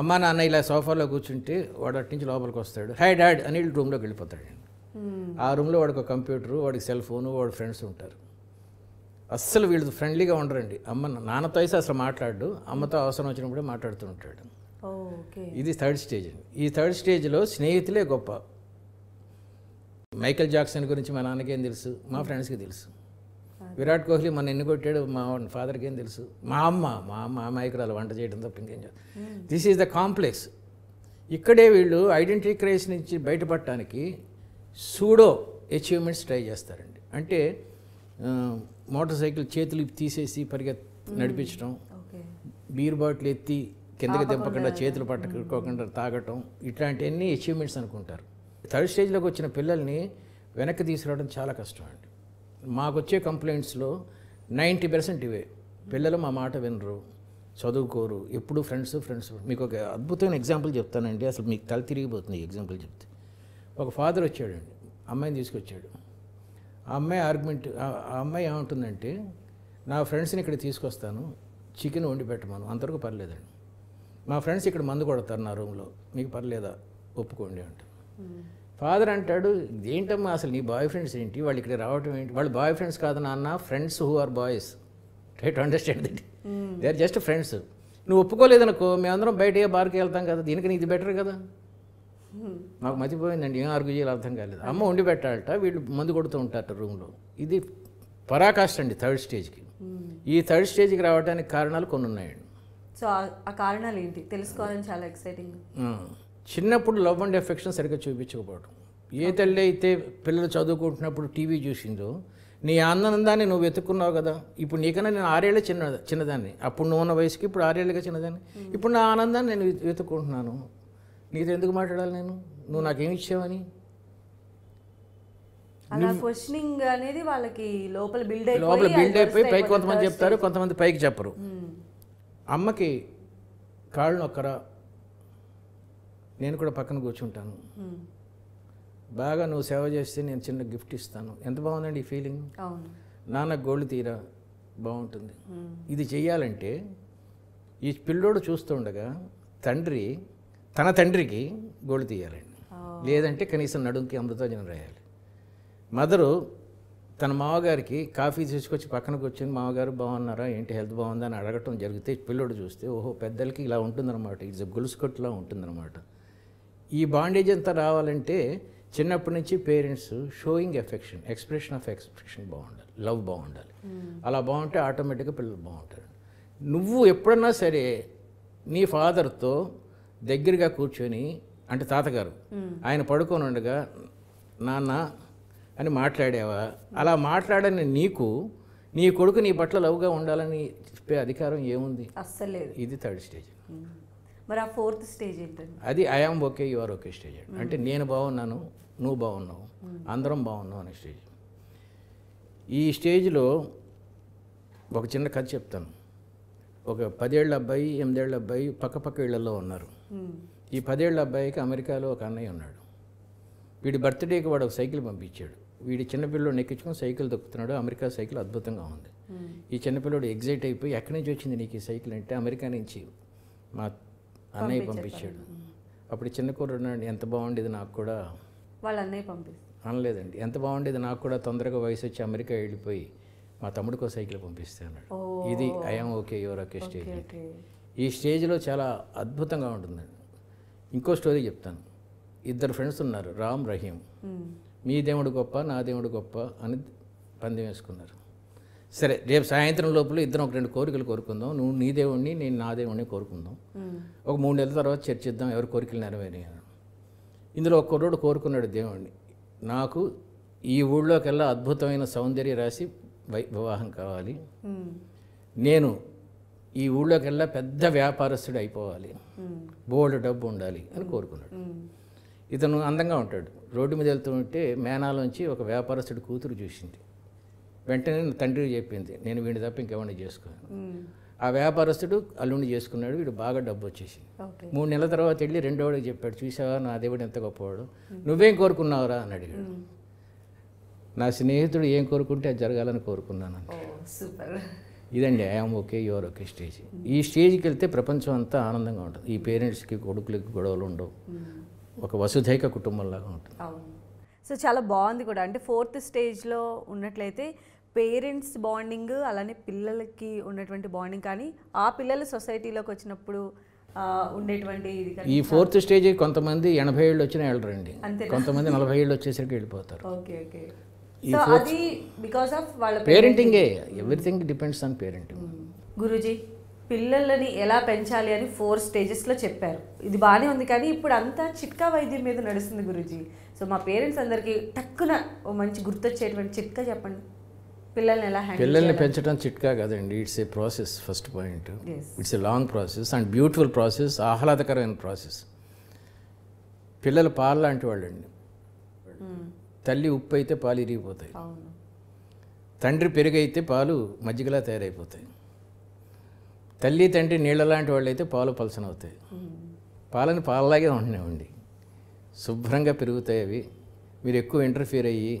అమ్మ నాన్న ఇలా సోఫాలో కూర్చుంటే వాడు అటు నుంచి లోపలికి వస్తాడు హై డాడ్ అని వీళ్ళు రూమ్లోకి వెళ్ళిపోతాడు hmm. ఆ రూమ్లో వాడికి కంప్యూటరు వాడికి సెల్ ఫోను వాడు ఫ్రెండ్స్ ఉంటారు అస్సలు వీళ్ళు ఫ్రెండ్లీగా ఉండరండి అమ్మ నాన్నతో అయితే అసలు మాట్లాడు అమ్మతో అవసరం వచ్చినప్పుడే మాట్లాడుతూ ఉంటాడు ఇది థర్డ్ స్టేజ్ అండి ఈ థర్డ్ స్టేజ్లో స్నేహితులే గొప్ప మైకేల్ జాక్సన్ గురించి మా నాన్నకేం తెలుసు మా ఫ్రెండ్స్కి తెలుసు విరాట్ కోహ్లీ మన ఎన్ని కొట్టాడు మా ఫాదర్కి ఏం తెలుసు మా అమ్మ మా అమ్మ అలా వంట చేయడం తప్ప ఇంకేం దిస్ ఈజ్ ద కాంప్లెక్స్ ఇక్కడే వీళ్ళు ఐడెంటిటీ క్రైస్ నుంచి బయటపడటానికి సూడో అచీవ్మెంట్స్ ట్రై చేస్తారండి అంటే మోటార్ సైకిల్ చేతులు తీసేసి పరిగె నడిపించడం బీర్ బాటిల్ ఎత్తి కిందకి దింపకుండా చేతులు పట్టకోకుండా తాగటం ఇట్లాంటివన్నీ అచీవ్మెంట్స్ అనుకుంటారు థర్డ్ స్టేజ్లోకి వచ్చిన పిల్లల్ని వెనక్కి తీసుకురావడం చాలా కష్టం అండి మాకు వచ్చే కంప్లైంట్స్లో నైంటీ పర్సెంట్ ఇవే పిల్లలు మా మాట వినరు చదువుకోరు ఎప్పుడు ఫ్రెండ్స్ ఫ్రెండ్స్ మీకు ఒక అద్భుతమైన ఎగ్జాంపుల్ చెప్తానండి అసలు మీకు తల తిరిగిపోతుంది ఎగ్జాంపుల్ చెప్తే ఒక ఫాదర్ వచ్చాడండి అమ్మాయిని తీసుకొచ్చాడు ఆ అమ్మాయి ఆర్గ్యుమెంట్ ఆ అమ్మాయి ఏమంటుందంటే నా ఫ్రెండ్స్ని ఇక్కడ తీసుకొస్తాను చికెన్ వండి పెట్టమను అంతవరకు పర్లేదండి మా ఫ్రెండ్స్ ఇక్కడ మందు కొడతారు నా రూమ్లో మీకు పర్లేదా ఒప్పుకోండి అంటారు ఫాదర్ అంటాడు ఏంటమ్మా అసలు నీ బాయ్ ఫ్రెండ్స్ ఏంటి వాళ్ళు ఇక్కడ రావటం ఏంటి వాళ్ళు బాయ్ ఫ్రెండ్స్ కాదు నాన్న friends who are boys right understand that they are just friends నువ్వు ఒప్పుకోలేదనుకో మేమందరం బయట ఏ బార్కి వెళ్తాం కదా దీనికి నీది బెటర్ కదా మాకు hmm. మతిపోయిందండి ఏం ఆర్గ్యూ చేయాలి అర్థం కాలేదు అమ్మ ఉండి పెట్టాలట వీళ్ళు మందు కొడుతూ ఉంటారట రూమ్లో ఇది పరాకాష్ట అండి థర్డ్ స్టేజ్కి hmm. ఈ థర్డ్ స్టేజ్కి రావడానికి కారణాలు కొన్ని ఉన్నాయండి సో ఆ కారణాలు ఏంటి తెలుసుకోవాలని చాలా ఎక్సైటింగ్ చిన్నప్పుడు లవ్ అండ్ ఎఫెక్షన్ సరిగ్గా చూపించకపోవడం ఏ తల్లి అయితే పిల్లలు చదువుకుంటున్నప్పుడు టీవీ చూసిందో నీ ఆనందాన్ని నువ్వు వెతుక్కున్నావు కదా ఇప్పుడు నీకన్నా నేను ఆరేళ్ళ చిన్న చిన్నదాన్ని అప్పుడు నువ్వు ఉన్న వయసుకి ఇప్పుడు ఆరేళ్ళగా చిన్నదాన్ని ఇప్పుడు నా ఆనందాన్ని నేను వెతుక్కుంటున్నాను నీతో ఎందుకు మాట్లాడాలి నేను నువ్వు నాకేమి ఇచ్చావని అనేది వాళ్ళకి లోపల బిల్డ్ లోపల బిల్డ్ అయిపోయి పైకి కొంతమంది చెప్తారు కొంతమంది పైకి చెప్పరు అమ్మకి కాళ్ళు నొక్కరా నేను కూడా పక్కన కూర్చుంటాను బాగా నువ్వు సేవ చేస్తే నేను చిన్న గిఫ్ట్ ఇస్తాను ఎంత బాగుందండి ఈ ఫీలింగ్ నాన్న గోల్డ్ తీరా బాగుంటుంది ఇది చెయ్యాలంటే ఈ పిల్లోడు చూస్తుండగా తండ్రి తన తండ్రికి గోల్డ్ తీయాలండి లేదంటే కనీసం నడుంకి జనం రాయాలి మదరు తన మామగారికి కాఫీ తీసుకొచ్చి పక్కన కూర్చొని మామగారు బాగున్నారా ఏంటి హెల్త్ బాగుందా అని అడగటం జరిగితే పిల్లోడు చూస్తే ఓహో పెద్దలకి ఇలా ఉంటుందన్నమాట ఇట్స్ గులుసుకొట్టులా ఉంటుందన్నమాట ఈ బాండేజ్ అంతా రావాలంటే చిన్నప్పటి నుంచి parents showing affection expression of expression బాగుండాలి లవ్ బాగుండాలి hmm. అలా బాగుంటే ఆటోమేటిక్గా పిల్లలు బాగుంటారు నువ్వు ఎప్పుడన్నా సరే నీ ఫాదర్తో దగ్గరగా కూర్చొని అంటే తాతగారు hmm. ఆయన పడుకొని ఉండగా నాన్న అని మాట్లాడేవా అలా మాట్లాడని నీకు నీ కొడుకు నీ పట్ల లవ్గా ఉండాలని చెప్పే అధికారం ఏముంది అస్సలేదు ఇది థర్డ్ స్టేజ్ మరి ఆ ఫోర్త్ స్టేజ్ ఏంటండి అది I'm okay your okay stage అంటే నేను బాగున్నాను నువ్వు బాగున్నావు అందరం బాగున్నావు అనే స్టేజ్ ఈ స్టేజ్లో ఒక చిన్న కథ చెప్తాను ఒక పదేళ్ళ అబ్బాయి ఎనిమిదేళ్ళ అబ్బాయి పక్క పక్క ఇళ్లలో ఉన్నారు ఈ పదేళ్ళ అబ్బాయికి అమెరికాలో ఒక అన్నయ్య ఉన్నాడు వీడి బర్త్డేకి వాడు ఒక సైకిల్ పంపించాడు వీడి చిన్నపిల్లడు నెక్కించుకొని సైకిల్ దొక్కుతున్నాడు అమెరికా సైకిల్ అద్భుతంగా ఉంది ఈ చిన్నపిల్లడు ఎగ్జైట్ అయిపోయి ఎక్కడి నుంచి వచ్చింది నీకు ఈ సైకిల్ అంటే అమెరికా నుంచి మా అన్నయ్య పంపించాడు అప్పుడు చిన్న కూర ఉన్నాడు ఎంత బాగుండేది నాకు కూడా వాళ్ళ అన్నయ్య పంపిస్తాను అనలేదండి ఎంత బాగుండేది నాకు కూడా తొందరగా వయసు వచ్చి అమెరికా వెళ్ళిపోయి మా తమ్ముడికో సైకిల్ పంపిస్తాను ఇది I'm okay your okay stage ఈ స్టేజ్లో చాలా అద్భుతంగా ఉంటుందండి ఇంకో స్టోరీ చెప్తాను ఇద్దరు ఫ్రెండ్స్ ఉన్నారు రామ్ రహీం మీ దేవుడు గొప్ప నా దేవుడు గొప్ప అని పందెం వేసుకున్నారు సరే రేపు సాయంత్రం లోపల ఇద్దరం ఒక రెండు కోరికలు కోరుకుందాం నువ్వు నీ దేవుణ్ణి నేను నా దేవుణ్ణి కోరుకుందాం ఒక మూడు నెలల తర్వాత చర్చిద్దాం ఎవరి కోరికలు నెరవేరాను ఇందులో ఒక రోడ్డు కోరుకున్నాడు దేవుణ్ణి నాకు ఈ ఊళ్ళోకెల్లా అద్భుతమైన సౌందర్య రాసి వివాహం కావాలి నేను ఈ ఊళ్ళోకెల్లా పెద్ద వ్యాపారస్తుడు అయిపోవాలి బోల్డ్ డబ్బు ఉండాలి అని కోరుకున్నాడు ఇతను అందంగా ఉంటాడు రోడ్డు మీద వెళ్తూ ఉంటే మేనాలోంచి ఒక వ్యాపారస్తుడు కూతురు చూసింది వెంటనే తండ్రి చెప్పింది నేను వీడిని తప్ప ఇంకేమైనా చేసుకోను ఆ వ్యాపారస్తుడు అల్లుండి చేసుకున్నాడు వీడు బాగా డబ్బు వచ్చేసి మూడు నెలల తర్వాత వెళ్ళి రెండోవాడికి చెప్పాడు చూసావా నా దేవుడు ఎంత గొప్పవాడు నువ్వేం కోరుకున్నావురా అని అడిగాడు నా స్నేహితుడు ఏం కోరుకుంటే అది జరగాలని కోరుకున్నాను సూపర్ ఇదండి I'm okay your okay stage ఈ స్టేజ్కి వెళ్తే ప్రపంచం అంతా ఆనందంగా ఉంటుంది ఈ పేరెంట్స్కి కొడుకులకి గొడవలు ఉండవు ఒక వసుధైక కుటుంబంలాగా ఉంటుంది సో చాలా బాగుంది కూడా అంటే ఫోర్త్ స్టేజ్లో ఉన్నట్లయితే పేరెంట్స్ బాండింగ్ అలానే పిల్లలకి ఉన్నటువంటి బాండింగ్ కానీ ఆ పిల్లలు సొసైటీలోకి వచ్చినప్పుడు ఉండేటువంటి ఈ ఫోర్త్ స్టేజ్ కొంతమంది ఎనభై ఏళ్ళు వచ్చిన వెళ్ళరండి కొంతమంది నలభై ఏళ్ళు వచ్చేసరికి వెళ్ళిపోతారు ఓకే ఓకే అది బికాస్ ఆఫ్ వాళ్ళ పేరెంటింగే ఎవ్రీథింగ్ డిపెండ్స్ ఆన్ పేరెంటింగ్ గురుజీ పిల్లలని ఎలా పెంచాలి అని ఫోర్ స్టేజెస్లో చెప్పారు ఇది బాగానే ఉంది కానీ ఇప్పుడు అంతా చిట్కా వైద్యం మీద నడుస్తుంది గురుజీ సో మా పేరెంట్స్ అందరికీ టక్కున మంచి గుర్తొచ్చేటువంటి చిట్కా చెప్పండి పిల్లల్ని ఎలా పిల్లల్ని పెంచడం చిట్కా కదండి it's a process first point it's a long process and beautiful process ఆహ్లాదకరమైన ప్రాసెస్ పిల్లలు పాలు లాంటి వాళ్ళండి hmm. తల్లి ఉప్పు అయితే పాలు ఇరిగిపోతాయి తండ్రి పెరుగైతే పాలు మజ్జిగలా తయారైపోతాయి తల్లి తండ్రి నీళ్ళ లాంటి వాళ్ళు అయితే పాలు పలసన అవుతాయి hmm. పాలని పాలలాగే ఉంటున్నామండి శుభ్రంగా పెరుగుతాయి అవి మీరు ఎక్కువ ఇంటర్ఫీర్ అయ్యి